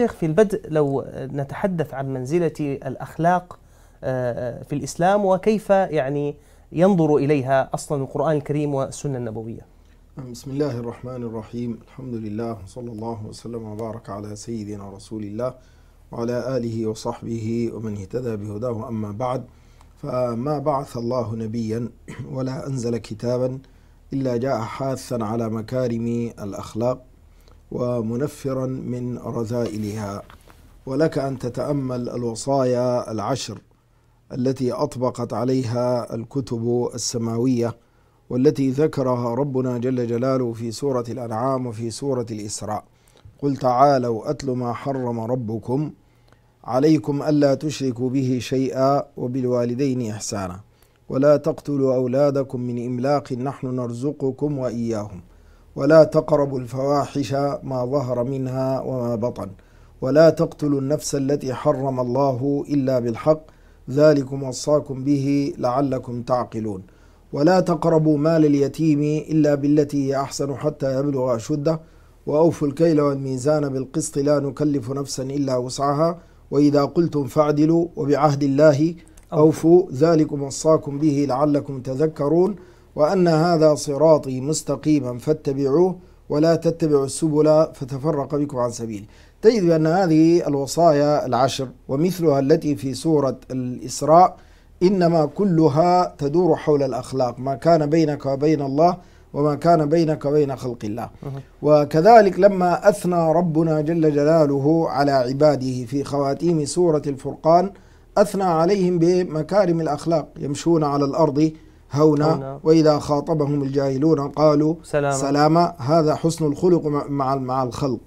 شيخ في البدء لو نتحدث عن منزلة الأخلاق آه، آه، في الإسلام وكيف يعني ينظر إليها أصلا القرآن الكريم والسنة النبوية بسم الله الرحمن الرحيم الحمد لله وصلى الله وسلم وبارك على سيدنا رسول الله وعلى آله وصحبه ومن اهتدى بهداه أما بعد فما بعث الله نبيا ولا أنزل كتابا إلا جاء حاثا على مكارم الأخلاق ومنفرا من رذائلها ولك أن تتأمل الوصايا العشر التي أطبقت عليها الكتب السماوية والتي ذكرها ربنا جل جلاله في سورة الأنعام وفي سورة الإسراء قل تعالوا أتل ما حرم ربكم عليكم ألا تشركوا به شيئا وبالوالدين إحسانا ولا تقتلوا أولادكم من إملاق نحن نرزقكم وإياهم ولا تقربوا الفواحش ما ظهر منها وما بطن ولا تقتلوا النفس التي حرم الله إلا بالحق ذلكم وصاكم به لعلكم تعقلون ولا تقربوا مال اليتيم إلا بالتي هي أحسن حتى يبلغ أشده وأوفوا الكيل والميزان بالقسط لا نكلف نفسا إلا وسعها وإذا قلتم فاعدلوا وبعهد الله أوفوا ذلكم وصاكم به لعلكم تذكرون وأن هذا صراطي مستقيما فاتبعوه ولا تتبعوا السبل فتفرق بكم عن سبيله تجد بأن هذه الوصايا العشر ومثلها التي في سورة الإسراء إنما كلها تدور حول الأخلاق ما كان بينك وبين الله وما كان بينك وبين خلق الله وكذلك لما أثنى ربنا جل جلاله على عباده في خواتيم سورة الفرقان أثنى عليهم بمكارم الأخلاق يمشون على الأرض هونا وإذا خاطبهم الجاهلون قالوا سلاما, سلاما هذا حسن الخلق مع مع الخلق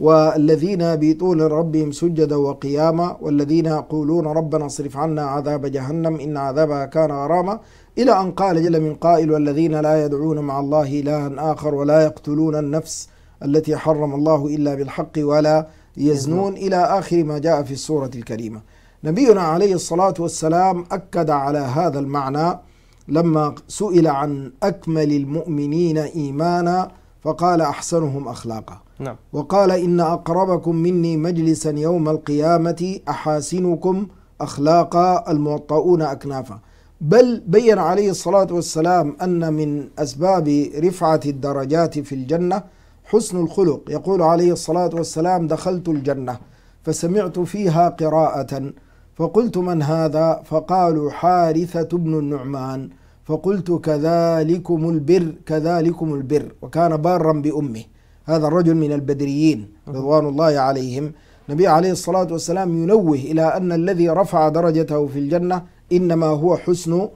والذين يبيتون لربهم سجدا وقياما والذين يقولون ربنا اصرف عنا عذاب جهنم إن عذابها كان غراما إلى أن قال جل من قائل والذين لا يدعون مع الله إلها آخر ولا يقتلون النفس التي حرم الله إلا بالحق ولا يزنون إلى آخر ما جاء في السورة الكريمة نبينا عليه الصلاة والسلام أكد على هذا المعنى لما سئل عن أكمل المؤمنين إيمانا فقال أحسنهم أخلاقا نعم. وقال إن أقربكم مني مجلسا يوم القيامة أحاسنكم أخلاقا الموطؤون أكنافا بل بين عليه الصلاة والسلام أن من أسباب رفعة الدرجات في الجنة حسن الخلق يقول عليه الصلاة والسلام دخلت الجنة فسمعت فيها قراءة فقلت من هذا فقالوا حارثة بن النعمان فقلت كذلكم البر كذلكم البر وكان بارا بأمه هذا الرجل من البدريين رضوان الله عليهم النبي عليه الصلاة والسلام ينوه إلى أن الذي رفع درجته في الجنة إنما هو حسن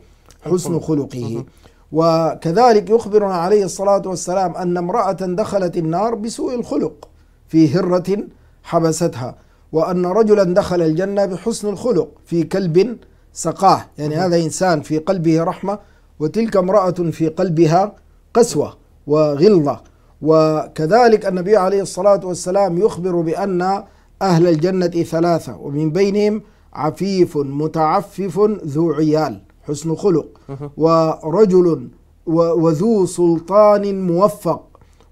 حسن خلقه وكذلك يخبرنا عليه الصلاة والسلام أن امرأة دخلت النار بسوء الخلق في هرة حبستها وأن رجلا دخل الجنة بحسن الخلق في كلب سقاه يعني هذا إنسان في قلبه رحمة وتلك امرأة في قلبها قسوة وغلظة وكذلك النبي عليه الصلاة والسلام يخبر بأن أهل الجنة ثلاثة ومن بينهم عفيف متعفف ذو عيال حسن خلق ورجل وذو سلطان موفق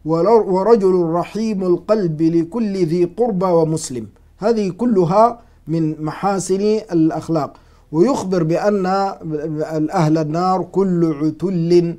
ورجل رحيم القلب لكل ذي قربى ومسلم هذه كلها من محاسن الأخلاق ويخبر بأن أهل النار كل عتل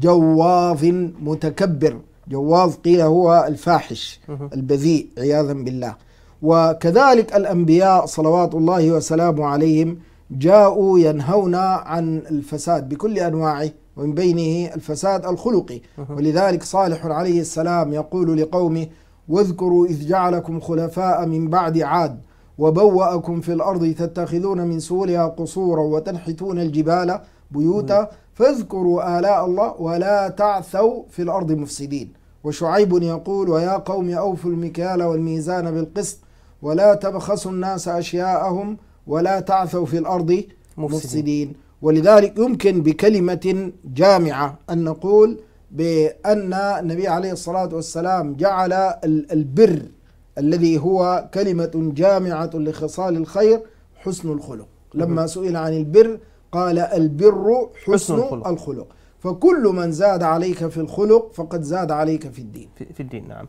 جواف متكبر جواف قيل هو الفاحش البذيء عياذا بالله وكذلك الأنبياء صلوات الله وسلامه عليهم جاءوا ينهون عن الفساد بكل أنواعه ومن بينه الفساد الخلقي ولذلك صالح عليه السلام يقول لقومه واذكروا إذ جعلكم خلفاء من بعد عاد وبوأكم في الأرض تتخذون من سولها قصورا وتنحتون الجبال بيوتا فاذكروا آلاء الله ولا تعثوا في الأرض مفسدين وشعيب يقول ويا قوم أوفوا المكيال والميزان بالقسط ولا تبخسوا الناس أشياءهم ولا تعثوا في الأرض مفسدين, مفسدين ولذلك يمكن بكلمة جامعة أن نقول بأن النبي عليه الصلاة والسلام جعل البر الذي هو كلمة جامعة لخصال الخير حسن الخلق لما سئل عن البر قال البر حسن, حسن الخلق فكل من زاد عليك في الخلق فقد زاد عليك في الدين في الدين نعم